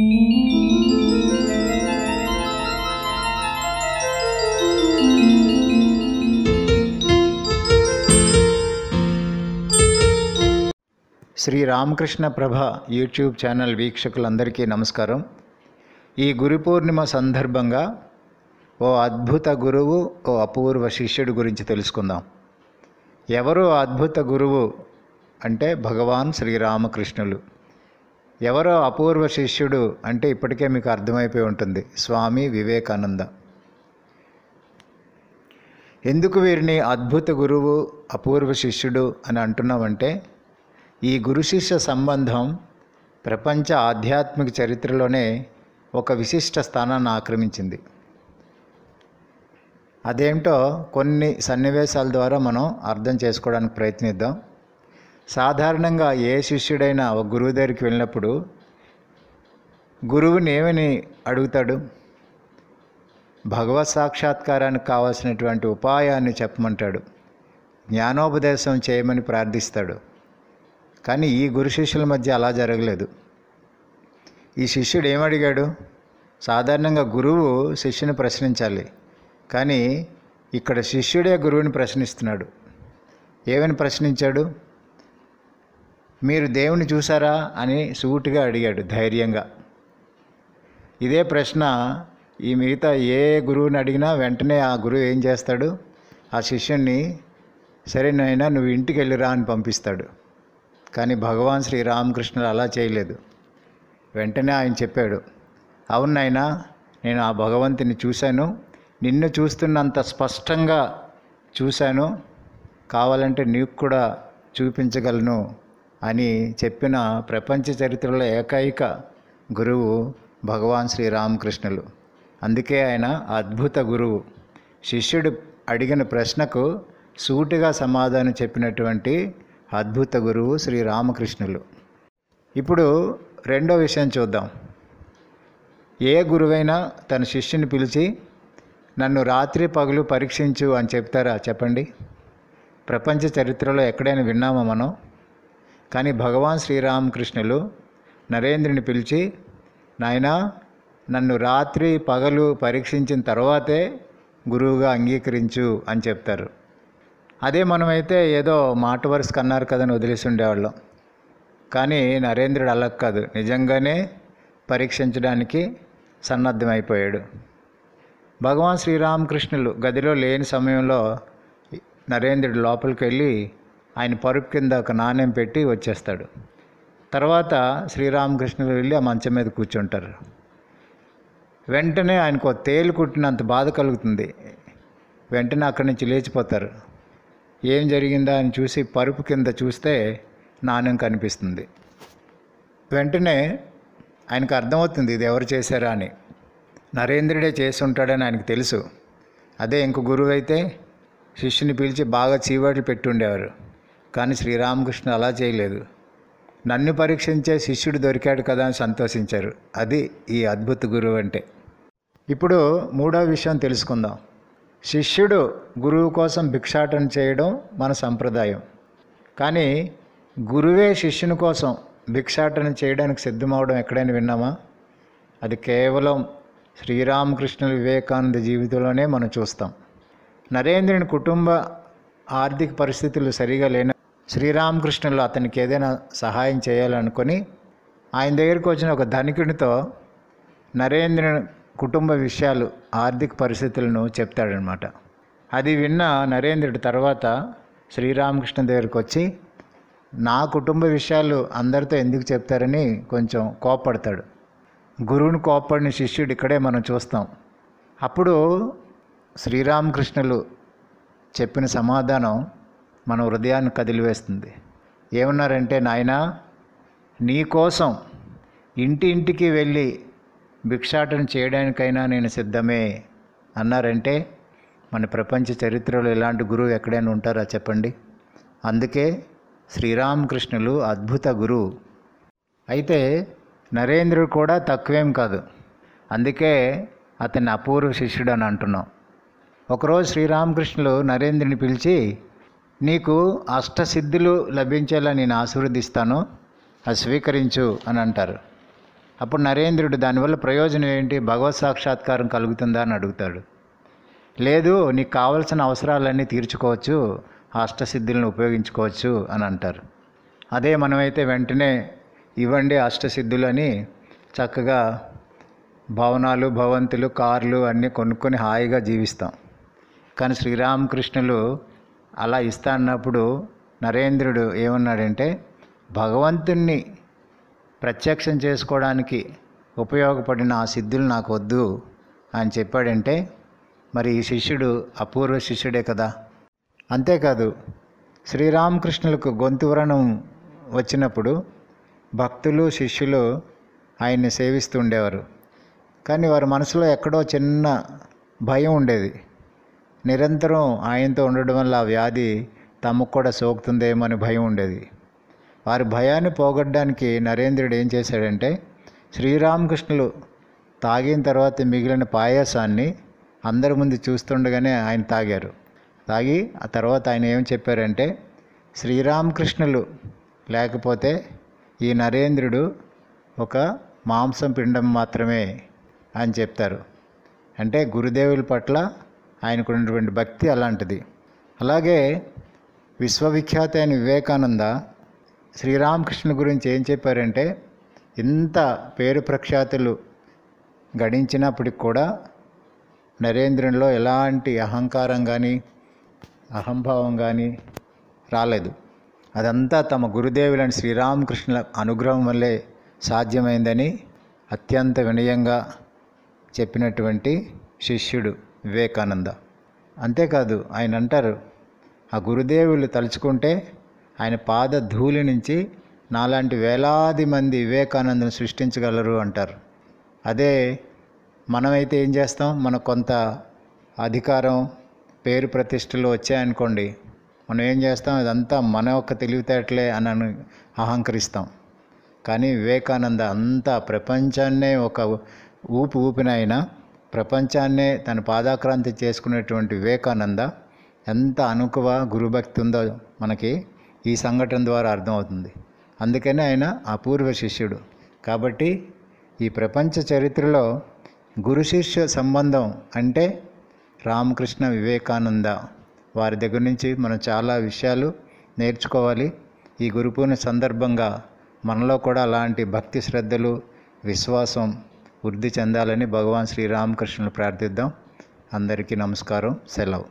Shri Ramakrishna Prabha YouTube channel వీక్షకులందరికీ నమస్కారం ఈ గురు పూర్ణిమ సందర్భంగా ఓ అద్భుత గురువు ఓ అపూర్వ శిష్యుడు గురించి తెలుసుకుందాం ఎవరు అద్భుత గురువు అంటే భగవాన్ శ్రీరామకృష్ణులు ఎవరో అపూర్వ శిష్యుడు అంటే ఇప్పటికే మీకు అర్థమైపోయి ఉంటుంది స్వామి వివేకానంద ఎందుకు వీరిని అద్భుత గురువు అపూర్వ శిష్యుడు అని అంటున్నామంటే ఈ గురు శిష్య సంబంధం ప్రపంచ ఆధ్యాత్మిక చరిత్రలోనే ఒక విశిష్ట స్థానాన్ని ఆక్రమించింది అదేంటో కొన్ని సన్నివేశాల ద్వారా మనం అర్థం చేసుకోవడానికి ప్రయత్నిద్దాం సాధారణంగా ఏ శిష్యుడైనా ఒక గురువు దగ్గరికి వెళ్ళినప్పుడు గురువుని ఏమని అడుగుతాడు భగవత్ సాక్షాత్కారానికి కావాల్సినటువంటి ఉపాయాన్ని చెప్పమంటాడు జ్ఞానోపదేశం చేయమని ప్రార్థిస్తాడు కానీ ఈ గురు శిష్యుల మధ్య అలా జరగలేదు ఈ శిష్యుడు ఏమడిగాడు సాధారణంగా గురువు శిష్యుని ప్రశ్నించాలి కానీ ఇక్కడ శిష్యుడే గురువుని ప్రశ్నిస్తున్నాడు ఏమని ప్రశ్నించాడు మీరు దేవుని చూసారా అని సూటిగా అడిగాడు ధైర్యంగా ఇదే ప్రశ్న ఈ మిగతా ఏ గురువుని అడిగినా వెంటనే ఆ గురువు ఏం చేస్తాడు ఆ శిష్యుణ్ణి సరే నైనా నువ్వు ఇంటికి వెళ్ళిరా అని పంపిస్తాడు కానీ భగవాన్ శ్రీ రామకృష్ణుడు అలా చేయలేదు వెంటనే ఆయన చెప్పాడు అవును నేను ఆ భగవంతుని చూశాను నిన్ను చూస్తున్నంత స్పష్టంగా చూశాను కావాలంటే నీకు కూడా చూపించగలను అని చెప్పిన ప్రపంచ చరిత్రలో ఏకైక గురువు భగవాన్ శ్రీరామకృష్ణులు అందుకే ఆయన అద్భుత గురువు శిష్యుడు అడిగిన ప్రశ్నకు సూటిగా సమాధానం చెప్పినటువంటి అద్భుత గురువు శ్రీరామకృష్ణులు ఇప్పుడు రెండో విషయం చూద్దాం ఏ గురువైనా తన శిష్యుని పిలిచి నన్ను రాత్రి పగులు పరీక్షించు అని చెప్తారా చెప్పండి ప్రపంచ చరిత్రలో ఎక్కడైనా విన్నామా మనం కానీ భగవాన్ శ్రీరామకృష్ణులు నరేంద్రుని పిలిచి నాయనా నన్ను రాత్రి పగలు పరీక్షించిన తర్వాతే గురువుగా అంగీకరించు అని చెప్తారు అదే మనమైతే ఏదో మాట వరుస కన్నారు కదని వదిలేసి ఉండేవాళ్ళం కానీ నరేంద్రుడు అలా కాదు నిజంగానే పరీక్షించడానికి సన్నద్ధమైపోయాడు భగవాన్ శ్రీరామకృష్ణులు గదిలో లేని సమయంలో నరేంద్రుడు లోపలికి వెళ్ళి ఆయన పరుపు కింద ఒక నాణ్యం పెట్టి వచ్చేస్తాడు తర్వాత శ్రీరామకృష్ణులు వెళ్ళి ఆ మంచం మీద కూర్చుంటారు వెంటనే ఆయనకు తేలు కుట్టినంత బాధ కలుగుతుంది వెంటనే అక్కడి నుంచి లేచిపోతారు ఏం జరిగిందా అని చూసి పరుపు కింద చూస్తే నాణ్యం కనిపిస్తుంది వెంటనే ఆయనకు అర్థమవుతుంది ఇది ఎవరు చేశారా అని నరేంద్రుడే చేసి ఉంటాడని ఆయనకు తెలుసు అదే ఇంక గురువు అయితే శిష్యుని పిలిచి బాగా చీవాట్లు పెట్టుండేవారు కానీ శ్రీరామకృష్ణ అలా చేయలేదు నన్ను పరీక్షించే శిష్యుడు దొరికాడు కదా అని సంతోషించారు అది ఈ అద్భుత గురువు అంటే ఇప్పుడు మూడో విషయం తెలుసుకుందాం శిష్యుడు గురువు కోసం భిక్షాటన చేయడం మన సంప్రదాయం కానీ గురువే శిష్యుని కోసం భిక్షాటన చేయడానికి సిద్ధమవడం ఎక్కడైనా విన్నామా అది కేవలం శ్రీరామకృష్ణ వివేకానంద జీవితంలోనే మనం చూస్తాం నరేంద్రుని కుటుంబ ఆర్థిక పరిస్థితులు సరిగా లేని శ్రీరామకృష్ణులు అతనికి ఏదైనా సహాయం చేయాలనుకొని ఆయన దగ్గరికి వచ్చిన ఒక ధనికునితో నరేంద్ర కుటుంబ విషయాలు ఆర్థిక పరిస్థితులను చెప్తాడనమాట అది విన్న నరేంద్రుడు తర్వాత శ్రీరామకృష్ణ దగ్గరికి వచ్చి నా కుటుంబ విషయాలు అందరితో ఎందుకు చెప్తారని కొంచెం కోప్పడతాడు గురువుని కోప్పడిన శిష్యుడు ఇక్కడే మనం చూస్తాం అప్పుడు శ్రీరామకృష్ణులు చెప్పిన సమాధానం మన హృదయాన్ని కదిలివేస్తుంది ఏమన్నారంటే నాయన నీకోసం ఇంటికి వెళ్ళి భిక్షాటన చేయడానికైనా నేను సిద్ధమే అన్నారంటే మన ప్రపంచ చరిత్రలో ఇలాంటి గురువు ఎక్కడైనా ఉంటారా చెప్పండి అందుకే శ్రీరామకృష్ణులు అద్భుత గురువు అయితే నరేంద్రుడు కూడా తక్కువేం కాదు అందుకే అతన్ని అపూర్వ శిష్యుడు అని అంటున్నాం ఒకరోజు శ్రీరామకృష్ణులు నరేంద్రుని పిలిచి నీకు అష్టసిద్ధులు లభించేలా నేను ఆశీర్వదిస్తాను అది స్వీకరించు అని అంటారు అప్పుడు నరేంద్రుడు దానివల్ల ప్రయోజనం ఏంటి భగవత్ సాక్షాత్కారం కలుగుతుందా అని అడుగుతాడు లేదు నీకు కావలసిన అవసరాలన్నీ తీర్చుకోవచ్చు అష్టసిద్ధులను ఉపయోగించుకోవచ్చు అని అంటారు అదే మనమైతే వెంటనే ఇవ్వండి అష్టసిద్ధులు అని చక్కగా భవనాలు భవంతులు కార్లు అన్నీ కొనుక్కొని హాయిగా జీవిస్తాం కానీ శ్రీరామకృష్ణులు అలా ఇస్తా అన్నప్పుడు నరేంద్రుడు ఏమన్నాడంటే భగవంతుణ్ణి ప్రత్యక్షం చేసుకోవడానికి ఉపయోగపడిన ఆ సిద్ధులు నాకు వద్దు అని చెప్పాడంటే మరి ఈ శిష్యుడు అపూర్వ శిష్యుడే కదా అంతేకాదు శ్రీరామకృష్ణులకు గొంతు వ్రణం వచ్చినప్పుడు భక్తులు శిష్యులు ఆయన్ని సేవిస్తూ ఉండేవారు కానీ వారి మనసులో ఎక్కడో చిన్న భయం ఉండేది నిరంతరం ఆయనతో ఉండడం వల్ల ఆ వ్యాధి తమకు కూడా సోకుతుందేమో అని భయం ఉండేది వారి భయాన్ని పోగొట్టడానికి నరేంద్రుడు ఏం చేశాడంటే శ్రీరామకృష్ణులు తాగిన తర్వాత మిగిలిన పాయాసాన్ని అందరి ముందు చూస్తుండగానే ఆయన తాగారు తాగి ఆ తర్వాత ఆయన ఏం చెప్పారంటే శ్రీరామకృష్ణులు లేకపోతే ఈ నరేంద్రుడు ఒక మాంసం పిండం మాత్రమే అని చెప్తారు అంటే గురుదేవుల పట్ల ఆయనకు ఉన్నటువంటి భక్తి అలాంటిది అలాగే విశ్వవిఖ్యాత అయిన వివేకానంద శ్రీరామకృష్ణ గురించి ఏం చెప్పారంటే ఇంత పేరు ప్రఖ్యాతులు గడించినప్పటికి కూడా నరేంద్రంలో ఎలాంటి అహంకారం కానీ అహంభావం కానీ రాలేదు అదంతా తమ గురుదేవులని శ్రీరామకృష్ణుల అనుగ్రహం వల్లే సాధ్యమైందని అత్యంత వినయంగా చెప్పినటువంటి శిష్యుడు వివేకానంద అంతేకాదు ఆయన అంటారు ఆ గురుదేవులు తలుచుకుంటే ఆయన పాద ధూళి నుంచి నాలాంటి వేలాది మంది వివేకానందను సృష్టించగలరు అంటారు అదే మనమైతే ఏం చేస్తాం మన కొంత అధికారం పేరు ప్రతిష్టలు వచ్చాయనుకోండి మనం ఏం చేస్తాం ఇదంతా మన యొక్క తెలివితేటలే అని అహంకరిస్తాం కానీ వివేకానంద అంతా ప్రపంచాన్నే ఒక ఊపు ఊపిన ప్రపంచాన్నే తన పాదాక్రాంతి చేసుకునేటువంటి వివేకానంద ఎంత అనుకువ గురుభక్తి ఉందో మనకి ఈ సంఘటన ద్వారా అర్థమవుతుంది అందుకనే ఆయన అపూర్వ శిష్యుడు కాబట్టి ఈ ప్రపంచ చరిత్రలో గురు శిష్య సంబంధం అంటే రామకృష్ణ వివేకానంద వారి దగ్గర నుంచి మనం చాలా విషయాలు నేర్చుకోవాలి ఈ గురుపూర్ణ సందర్భంగా మనలో కూడా అలాంటి భక్తి శ్రద్ధలు విశ్వాసం వృద్ధి చెందాలని భగవాన్ శ్రీరామకృష్ణులు ప్రార్థిద్దాం అందరికీ నమస్కారం సెలవు